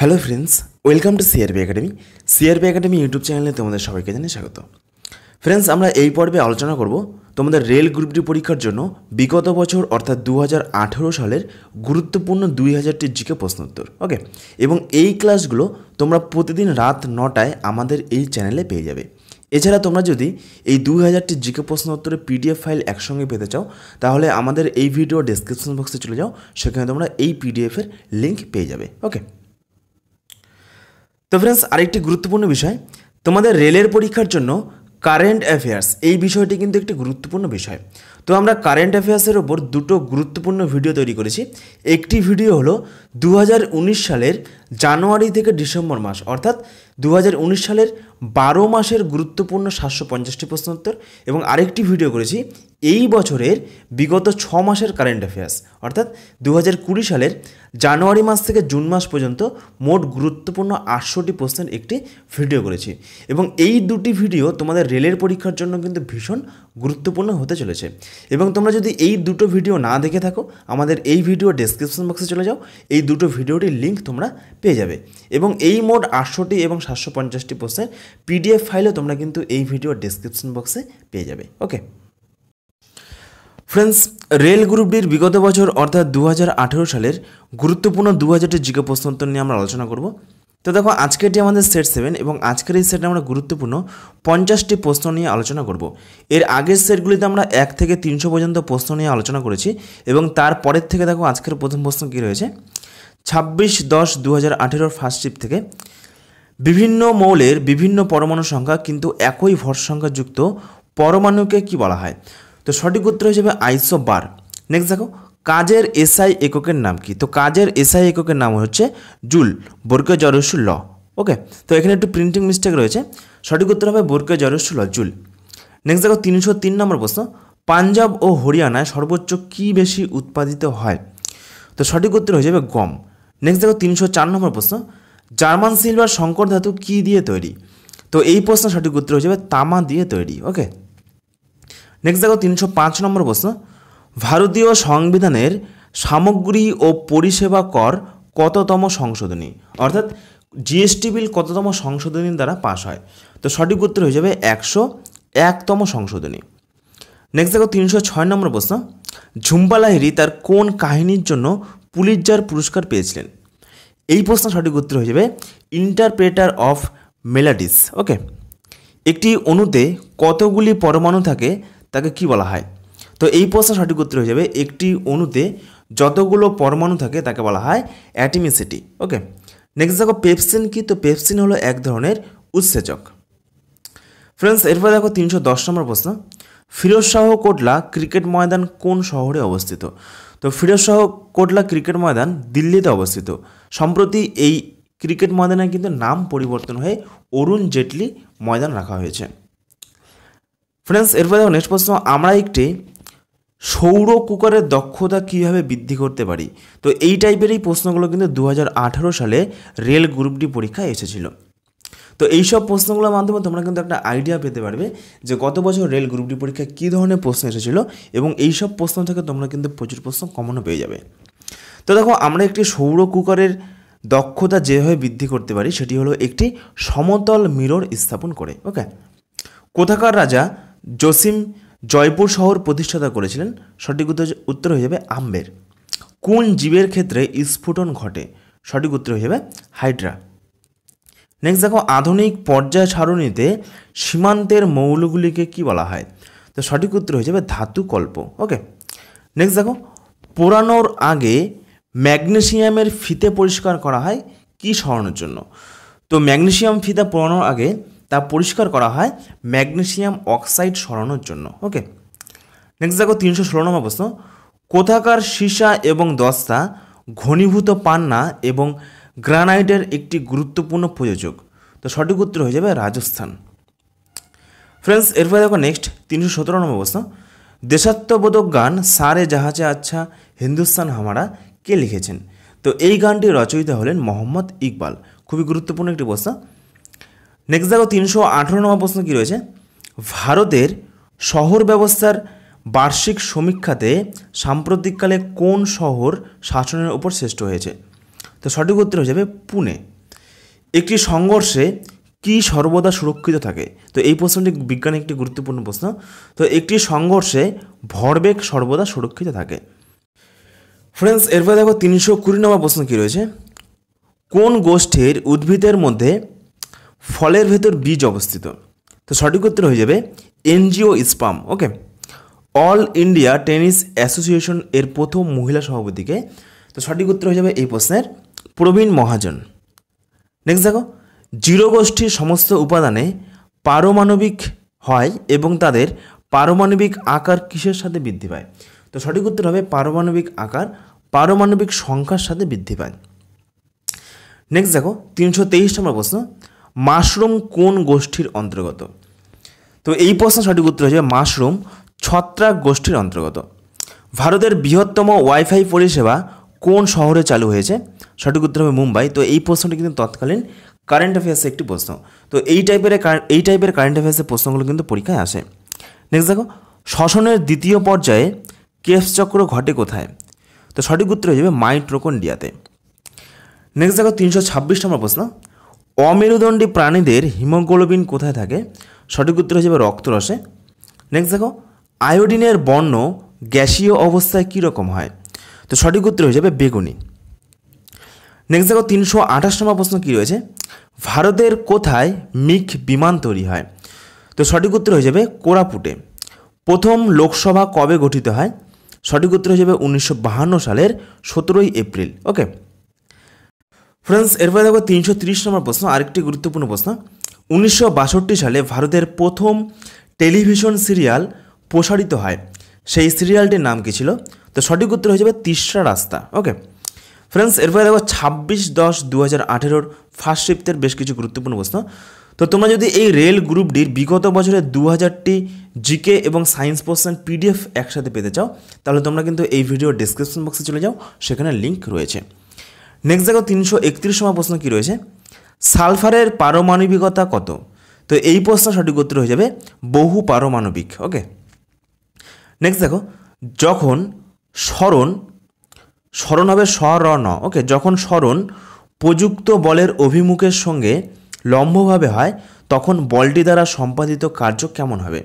hello friends welcome to CRB Academy CRB Academy YouTube চ্যানেলে তোমাদের সবাইকে জানিয়ে স্বাগত ফ্রেন্ডস আমরা এই পর্বে আলোচনা করব তোমাদের রেল গ্রুপ ডি পরীক্ষার জন্য বিগত বছর অর্থাৎ দু সালের গুরুত্বপূর্ণ দুই হাজারটি জিকে প্রশ্নোত্তর ওকে এবং এই ক্লাসগুলো তোমরা প্রতিদিন রাত নটায় আমাদের এই চ্যানেলে পেয়ে যাবে এছাড়া তোমরা যদি এই দুই হাজারটি জিকে প্রশ্ন উত্তরের পিডিএফ ফাইল একসঙ্গে পেতে চাও তাহলে আমাদের এই ভিডিও ডেসক্রিপশন বক্সে চলে যাও সেখানে তোমরা এই পিডিএফের লিঙ্ক পেয়ে যাবে ওকে তো ফ্রেন্ডস আরেকটি গুরুত্বপূর্ণ বিষয় তোমাদের রেলের পরীক্ষার জন্য কারেন্ট অ্যাফেয়ার্স এই বিষয়টি কিন্তু একটি গুরুত্বপূর্ণ বিষয় তো আমরা কারেন্ট অ্যাফেয়ার্সের ওপর দুটো গুরুত্বপূর্ণ ভিডিও তৈরি করেছি একটি ভিডিও হলো দু সালের জানুয়ারি থেকে ডিসেম্বর মাস অর্থাৎ দু সালের বারো মাসের গুরুত্বপূর্ণ সাতশো পঞ্চাশটি প্রশ্নোত্তর এবং আরেকটি ভিডিও করেছি এই বছরের বিগত ছ মাসের কারেন্ট অ্যাফেয়ার্স অর্থাৎ দু সালের জানুয়ারি মাস থেকে জুন মাস পর্যন্ত মোট গুরুত্বপূর্ণ আটশোটি প্রশ্নের একটি ভিডিও করেছি এবং এই দুটি ভিডিও তোমাদের রেলের পরীক্ষার জন্য কিন্তু ভীষণ গুরুত্বপূর্ণ হতে চলেছে এবং তোমরা যদি এই দুটো ভিডিও না দেখে থাকো আমাদের এই ভিডিও ডেসক্রিপশন বক্সে চলে যাও এই দুটো ভিডিওটির লিঙ্ক তোমরা পেয়ে যাবে এবং এই মোট আটশোটি এবং সাতশো পঞ্চাশটি প্রশ্নের পিডিএফ ফাইলও তোমরা কিন্তু এই ভিডিও ডেসক্রিপশন বক্সে পেয়ে যাবে ওকে ফ্রেন্ডস রেল গ্রুপ ডির বিগত বছর অর্থাৎ দু সালের গুরুত্বপূর্ণ দু হাজারটি জিজ্ঞ প্রশ্নোত্তর নিয়ে আমরা আলোচনা করব তো দেখো আজকেরটি আমাদের সেট সেভেন এবং আজকের এই সেটে আমরা গুরুত্বপূর্ণ পঞ্চাশটি প্রশ্ন নিয়ে আলোচনা করব এর আগের সেটগুলিতে আমরা এক থেকে তিনশো পর্যন্ত প্রশ্ন নিয়ে আলোচনা করেছি এবং তারপরের থেকে দেখো আজকের প্রথম প্রশ্ন কী রয়েছে ছাব্বিশ দশ দু হাজার আঠেরোর ফার্স্ট শিপ থেকে বিভিন্ন মৌলের বিভিন্ন পরমাণু সংখ্যা কিন্তু একই ভর সংখ্যা যুক্ত পরমাণুকে কি বলা হয় তো সঠিক উত্তর হিসেবে আইসো বার নেক্সট দেখো কাজের এসআই এককের নাম কি তো কাজের এসআই এককের নাম হচ্ছে জুল বর্গীয় জরসু ল ওকে তো এখানে একটু প্রিন্টিং মিস্টেক রয়েছে সঠিক উত্তর হবে বর্গীয় জরসু ল জুল নেক্সট দেখো তিনশো তিন নম্বর প্রশ্ন পাঞ্জাব ও হরিয়ানায় সর্বোচ্চ কি বেশি উৎপাদিত হয় তো সঠিক উত্তর হয়ে যাবে গম নেক্সট দেখো তিনশো চার নম্বর প্রশ্ন জার্মান সিলভার শঙ্কর ধাতু কী দিয়ে তৈরি তো এই প্রশ্ন সঠিক উত্তর হয়ে যাবে তামা দিয়ে তৈরি ওকে নেক্সট দেখো তিনশো পাঁচ নম্বর প্রশ্ন ভারতীয় সংবিধানের সামগ্রী ও পরিষেবা কর কততম সংশোধনী অর্থাৎ জিএসটি বিল কততম সংশোধনীর দ্বারা পাশ হয় তো সঠিক উত্তর হয়ে যাবে একশো একতম সংশোধনী নেক্সট দেখো তিনশো ছয় নম্বর প্রশ্ন ঝুম্পা লাহিরি তার কোন কাহিনীর জন্য পুলিৎজার পুরস্কার পেয়েছিলেন এই প্রশ্ন সঠিক উত্তর হয়ে যাবে ইন্টারপ্রেটার অফ মেলাডিস ওকে একটি অণুতে কতগুলি পরমাণু থাকে তাকে কি বলা হয় তো এই প্রশ্ন সঠিক উত্তর হয়ে যাবে একটি অণুতে যতগুলো পরমাণু থাকে তাকে বলা হয় অ্যাটিমিসিটি ওকে নেক্সট দেখো পেপসিন কি তো পেপসিন হলো এক ধরনের উৎসেচক ফ্রেন্ডস এরপর দেখো তিনশো দশ নম্বর প্রশ্ন ফিরোজ শাহ কোটলা ক্রিকেট ময়দান কোন শহরে অবস্থিত তো ফিরোজ শাহ কোটলা ক্রিকেট ময়দান দিল্লিতে অবস্থিত সম্প্রতি এই ক্রিকেট ময়দানে কিন্তু নাম পরিবর্তন হয়ে অরুণ জেটলি ময়দান রাখা হয়েছে ফ্রেন্ডস এরপরে নেক্সট প্রশ্ন আমরা একটি সৌর কুকারের দক্ষতা কিভাবে বৃদ্ধি করতে পারি তো এই টাইপের এই প্রশ্নগুলো কিন্তু দু সালে রেল গ্রুপ ডি পরীক্ষায় এসেছিল তো এইসব প্রশ্নগুলোর মাধ্যমে তোমরা কিন্তু একটা আইডিয়া পেতে পারবে যে গত বছর রেল গ্রুপ ডি পরীক্ষায় কী ধরনের প্রশ্ন এসেছিল এবং এইসব প্রশ্ন থেকে তোমরা কিন্তু প্রচুর প্রশ্ন কমনও পেয়ে যাবে তো দেখো আমরা একটি সৌর কুকারের দক্ষতা যেভাবে বৃদ্ধি করতে পারি সেটি হলো একটি সমতল মিরর স্থাপন করে ওকে কোথাকার রাজা জসিম জয়পুর শহর প্রতিষ্ঠাতা করেছিলেন সঠিক উত্তর উত্তর হয়ে যাবে আম্বের কোন জীবের ক্ষেত্রে স্ফুটন ঘটে সঠিক উত্তর হয়ে যাবে হাইড্রা নেক্সট দেখো আধুনিক পর্যায় সারণীতে সীমান্তের মৌলগুলিকে কি বলা হয় তো সঠিক উত্তর হয়ে যাবে ধাতু কল্প ওকে নেক্সট দেখো পোড়ানোর আগে ম্যাগনেসিয়ামের ফিতে পরিষ্কার করা হয় কি সরানোর জন্য তো ম্যাগনেশিয়াম ফিতা পোড়ানোর আগে তা পরিষ্কার করা হয় ম্যাগনেশিয়াম অক্সাইড সরানোর জন্য ওকে নেক্সট দেখো তিনশো ষোলো নম্বর প্রশ্ন কোথাকার সীসা এবং দস্তা ঘনীভূত পান্না এবং গ্রানাইটের একটি গুরুত্বপূর্ণ প্রযোজক তো সঠিক উত্তর হয়ে যাবে রাজস্থান ফ্রেন্ডস এরপরে দেখো নেক্সট তিনশো সতেরো নম্বর প্রশ্ন দেশাত্মবোধক গান সারে জাহাজে আচ্ছা হিন্দুস্তান হামারা কে লিখেছেন তো এই গানটি রচয়িতা হলেন মোহাম্মদ ইকবাল খুবই গুরুত্বপূর্ণ একটি প্রশ্ন নেক্সট দেখো তিনশো আঠেরো নম্বর প্রশ্ন কী রয়েছে ভারতের শহর ব্যবস্থার বার্ষিক সমীক্ষাতে সাম্প্রতিককালে কোন শহর শাসনের ওপর শ্রেষ্ঠ হয়েছে তো সঠিক উত্তর হয়ে যাবে পুনে একটি সংঘর্ষে কি সর্বদা সুরক্ষিত থাকে তো এই প্রশ্নটি বিজ্ঞানে একটি গুরুত্বপূর্ণ প্রশ্ন তো একটি সংঘর্ষে ভরবেগ সর্বদা সুরক্ষিত থাকে ফ্রেন্ডস এরপরে দেখো তিনশো কুড়ি নম্বর প্রশ্ন কী রয়েছে কোন গোষ্ঠীর উদ্ভিদের মধ্যে ফলের ভেতর বীজ অবস্থিত তো সঠিক উত্তর হয়ে যাবে এনজিও স্পাম okay All India Tennis Association এর প্রথম মহিলা সভাপতিকে তো সঠিক উত্তর হয়ে যাবে এই প্রশ্নের প্রবীণ মহাজন নেক্সট দেখো জিরো গোষ্ঠীর সমস্ত উপাদানে পারমাণবিক হয় এবং তাদের পারমাণবিক আকার কিসের সাথে বৃদ্ধি পায় তো সঠিক উত্তর হবে পারমাণবিক আকার পারমাণবিক সংখ্যার সাথে বৃদ্ধি পায় নেক্সট দেখো তিনশো তেইশ নম্বর প্রশ্ন মাশরুম কোন গোষ্ঠীর অন্তর্গত তো এই প্রশ্ন সঠিক উত্তর হচ্ছে মাশরুম ছত্রাক গোষ্ঠীর অন্তর্গত ভারতের বৃহত্তম ওয়াইফাই পরিষেবা কোন শহরে চালু হয়েছে সঠিক উত্তর হবে মুম্বাই তো এই প্রশ্নটি কিন্তু তৎকালীন কারেন্ট অ্যাফেয়ার্সে একটি প্রশ্ন তো এই টাইপের এই টাইপের কারেন্ট অ্যাফেয়ার্সের প্রশ্নগুলো কিন্তু পরীক্ষায় আসে নেক্সট দেখো শ্বসনের দ্বিতীয় পর্যায়ে কেফ চক্র ঘটে কোথায় তো সঠিক উত্তর হয়ে যাবে মাইট্রোকন্ডিয়াতে নেক্সট দেখো তিনশো ছাব্বিশ নম্বর প্রশ্ন অমেরুদণ্ডী প্রাণীদের হিমোগ্লোবিন কোথায় থাকে সঠিক উত্তর হিসেবে রক্তরসে নেক্সট দেখো আয়োডিনের বর্ণ গ্যাসীয় অবস্থায় কীরকম হয় তো সঠিক উত্তর হিসেবে বেগুনি নেক্সট দেখো তিনশো আঠাশ নম্বর প্রশ্ন কী রয়েছে ভারতের কোথায় মিক বিমান তৈরি হয় তো সঠিক উত্তর হয়ে যাবে কোরাপুটে প্রথম লোকসভা কবে গঠিত হয় সঠিক উত্তর হয়ে যাবে উনিশশো সালের সতেরোই এপ্রিল ওকে ফ্রেন্ডস এরপরে দেখো তিনশো তিরিশ নম্বর প্রশ্ন আরেকটি গুরুত্বপূর্ণ প্রশ্ন উনিশশো সালে ভারতের প্রথম টেলিভিশন সিরিয়াল প্রসারিত হয় সেই সিরিয়ালটির নাম কী ছিল তো সঠিক উত্তর হয়ে যাবে তিসরা রাস্তা ওকে ফ্রেন্ডস এরপরে দেখো ছাব্বিশ দশ দু হাজার আঠেরোর ফার্স্ট শিফটের বেশ কিছু গুরুত্বপূর্ণ প্রশ্ন তো তোমরা যদি এই রেল গ্রুপটির বিগত বছরে দু হাজারটি জিকে এবং সায়েন্স পোর্শন পিডিএফ একসাথে পেতে চাও তাহলে তোমরা কিন্তু এই ভিডিও ডিসক্রিপশন বক্সে চলে যাও সেখানে লিঙ্ক রয়েছে নেক্সট দেখো তিনশো একত্রিশ সময় প্রশ্ন কী রয়েছে সালফারের পারমাণবিকতা কত তো এই প্রশ্ন সঠিক উত্তর হয়ে যাবে বহু পারমাণবিক ওকে নেক্সট দেখো যখন স্মরণ স্মরণ হবে ন ওকে যখন স্মরণ প্রযুক্ত বলের অভিমুখের সঙ্গে লম্বভাবে হয় তখন বলটি দ্বারা সম্পাদিত কার্য কেমন হবে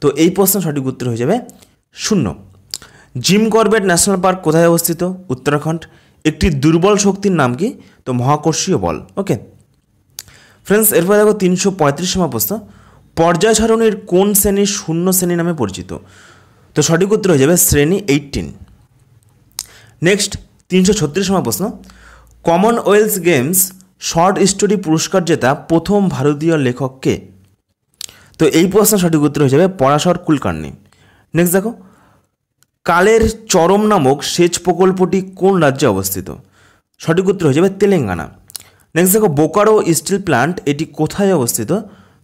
তো এই প্রশ্ন সঠিক উত্তর হয়ে যাবে শূন্য জিম করবেট ন্যাশনাল পার্ক কোথায় অবস্থিত উত্তরাখণ্ড একটি দুর্বল শক্তির নাম কি তো মহাকর্ষীয় বল ওকে ফ্রেন্ডস এরপর দেখো তিনশো পঁয়ত্রিশ প্রশ্ন পর্যায় সারণীর কোন শ্রেণী শূন্য শ্রেণী নামে পরিচিত তো সঠিক উত্তর হয়ে যাবে শ্রেণী এইটিন নেক্সট তিনশো ছত্রিশ প্রশ্ন কমনওয়েলথ গেমস শর্ট স্টোরি পুরস্কার জেতা প্রথম ভারতীয় লেখককে তো এই প্রশ্ন সঠিক উত্তর হয়ে যাবে পরাশর কুলকার্নি নেক্সট দেখো কালের চরম নামক সেচ প্রকল্পটি কোন রাজ্যে অবস্থিত সঠিক উত্তর হয়ে যাবে তেলেঙ্গানা নেক্সট দেখো বোকারো স্টিল প্ল্যান্ট এটি কোথায় অবস্থিত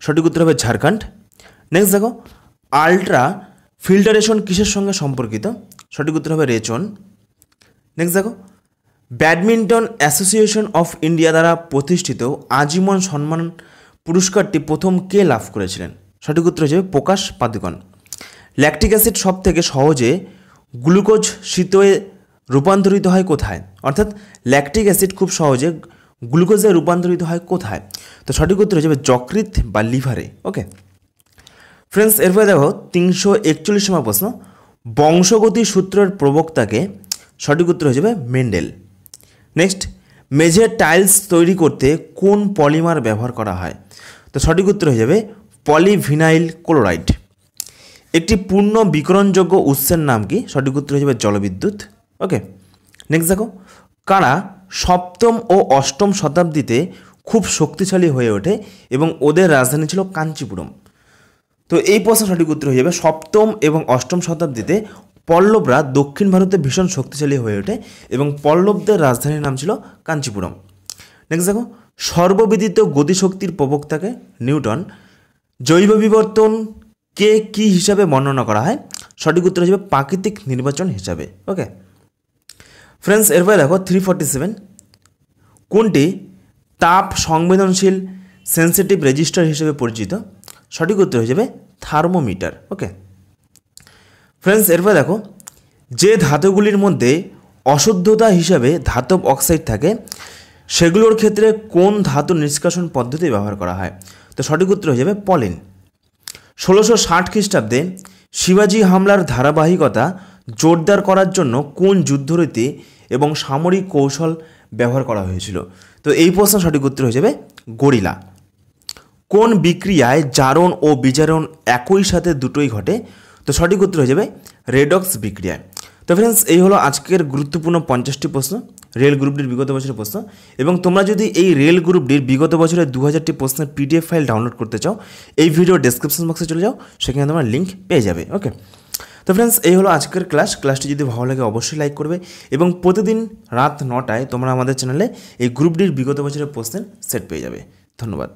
সঠিক উত্তর হবে ঝাড়খণ্ড নেক্সট দেখো আল্ট্রা ফিল্টারেশন কিসের সঙ্গে সম্পর্কিত সঠিক উত্তর হবে রেচন নেক্সট দেখো ব্যাডমিন্টন অ্যাসোসিয়েশন অফ ইন্ডিয়া দ্বারা প্রতিষ্ঠিত আজীবন সম্মান পুরস্কারটি প্রথম কে লাভ করেছিলেন সঠিক উত্তর হিসেবে প্রকাশ পাদুকন ল্যাকটিক অ্যাসিড সব থেকে সহজে গ্লুকোজ শীতয়ে রূপান্তরিত হয় কোথায় অর্থাৎ ল্যাকটিক অ্যাসিড খুব সহজে গ্লুকোজে রূপান্তরিত হয় কোথায় তো সঠিক উত্তর হয়ে যাবে যকৃত বা লিভারে ওকে ফ্রেন্ডস এরপরে দেখো তিনশো একচল্লিশ নম্বর প্রশ্ন বংশগতি সূত্রের প্রবক্তাকে সঠিক উত্তর হয়ে যাবে মেন্ডেল নেক্সট মেঝে টাইলস তৈরি করতে কোন পলিমার ব্যবহার করা হয় তো সঠিক উত্তর হয়ে যাবে পলিভিনাইল ক্লোরাইড একটি পূর্ণ বিকরণযোগ্য উৎসের নাম কি সঠিক উত্তর হিসেবে জলবিদ্যুৎ ওকে নেক্সট দেখো কারা সপ্তম ও অষ্টম শতাব্দীতে খুব শক্তিশালী হয়ে ওঠে এবং ওদের রাজধানী ছিল কাঞ্চিপুরম তো এই প্রশ্ন সঠিক উত্তর হয়ে যাবে সপ্তম এবং অষ্টম শতাব্দীতে পল্লবরা দক্ষিণ ভারতে ভীষণ শক্তিশালী হয়ে ওঠে এবং পল্লবদের রাজধানীর নাম ছিল কাঞ্চিপুরম নেক্সট দেখো সর্ববিদিত গতিশক্তির প্রবক্তাকে নিউটন জৈব বিবর্তন কে কি হিসাবে বর্ণনা করা হয় সঠিক উত্তর হিসেবে প্রাকৃতিক নির্বাচন হিসাবে ওকে ফ্রেন্ডস এরপরে দেখো থ্রি ফর্টি সেভেন কোনটি তাপ সংবেদনশীল সেন্সিটিভ রেজিস্টার হিসেবে পরিচিত সঠিক উত্তর হিসেবে থার্মোমিটার ওকে ফ্রেন্ডস এরপরে দেখো যে ধাতুগুলির মধ্যে অশুদ্ধতা হিসাবে ধাতব অক্সাইড থাকে সেগুলোর ক্ষেত্রে কোন ধাতু নিষ্কাশন পদ্ধতি ব্যবহার করা হয় তো সঠিক উত্তর হয়ে যাবে পলিন ষোলোশো ষাট খ্রিস্টাব্দে শিবাজি হামলার ধারাবাহিকতা জোরদার করার জন্য কোন যুদ্ধরীতি এবং সামরিক কৌশল ব্যবহার করা হয়েছিল তো এই প্রশ্ন সঠিক উত্তর হয়ে যাবে গরিলা কোন বিক্রিয়ায় জারণ ও বিজারণ একই সাথে দুটোই ঘটে তো সঠিক উত্তর হয়ে যাবে রেডক্স বিক্রিয়ায় তো ফ্রেন্ডস এই হলো আজকের গুরুত্বপূর্ণ পঞ্চাশটি প্রশ্ন রেল গ্রুপটির বিগত বছরের প্রশ্ন এবং তোমরা যদি এই রেল গ্রুপটির বিগত বছরের দু হাজারটি প্রশ্নের পিডিএফ ফাইল ডাউনলোড করতে চাও এই ভিডিও ডেসক্রিপশন বক্সে চলে যাও সেখানে তোমার লিঙ্ক পেয়ে যাবে ওকে তো ফ্রেন্ডস এই হলো আজকের ক্লাস ক্লাসটি যদি ভালো লাগে অবশ্যই লাইক করবে এবং প্রতিদিন রাত নটায় তোমরা আমাদের চ্যানেলে এই গ্রুপটির বিগত বছরের প্রশ্নের সেট পেয়ে যাবে ধন্যবাদ